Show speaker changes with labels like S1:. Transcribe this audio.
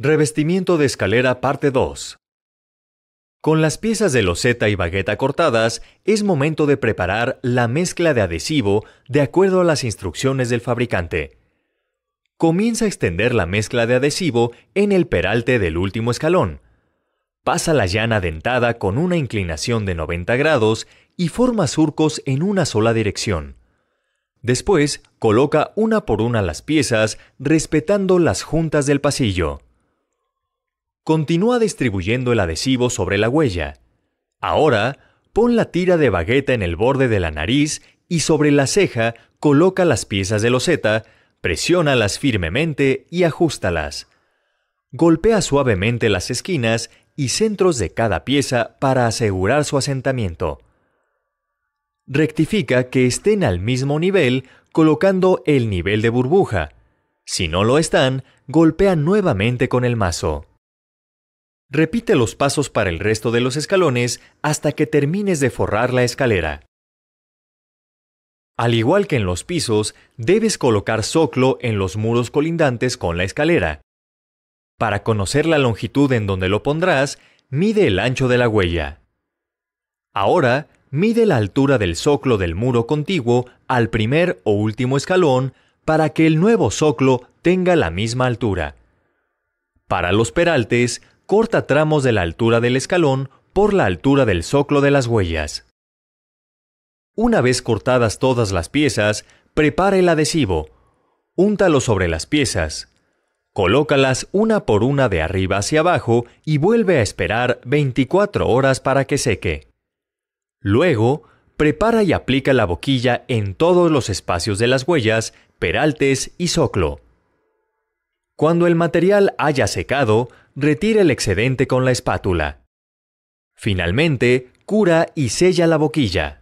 S1: Revestimiento de escalera parte 2. Con las piezas de loseta y bagueta cortadas, es momento de preparar la mezcla de adhesivo de acuerdo a las instrucciones del fabricante. Comienza a extender la mezcla de adhesivo en el peralte del último escalón. Pasa la llana dentada con una inclinación de 90 grados y forma surcos en una sola dirección. Después, coloca una por una las piezas respetando las juntas del pasillo. Continúa distribuyendo el adhesivo sobre la huella. Ahora, pon la tira de bagueta en el borde de la nariz y sobre la ceja coloca las piezas de loseta, presiónalas firmemente y ajustalas. Golpea suavemente las esquinas y centros de cada pieza para asegurar su asentamiento. Rectifica que estén al mismo nivel colocando el nivel de burbuja. Si no lo están, golpea nuevamente con el mazo. Repite los pasos para el resto de los escalones hasta que termines de forrar la escalera. Al igual que en los pisos, debes colocar soclo en los muros colindantes con la escalera. Para conocer la longitud en donde lo pondrás, mide el ancho de la huella. Ahora, mide la altura del soclo del muro contiguo al primer o último escalón para que el nuevo soclo tenga la misma altura. Para los peraltes, corta tramos de la altura del escalón por la altura del soclo de las huellas. Una vez cortadas todas las piezas, prepara el adhesivo. Úntalo sobre las piezas. Colócalas una por una de arriba hacia abajo y vuelve a esperar 24 horas para que seque. Luego, prepara y aplica la boquilla en todos los espacios de las huellas, peraltes y soclo. Cuando el material haya secado, retire el excedente con la espátula. Finalmente, cura y sella la boquilla.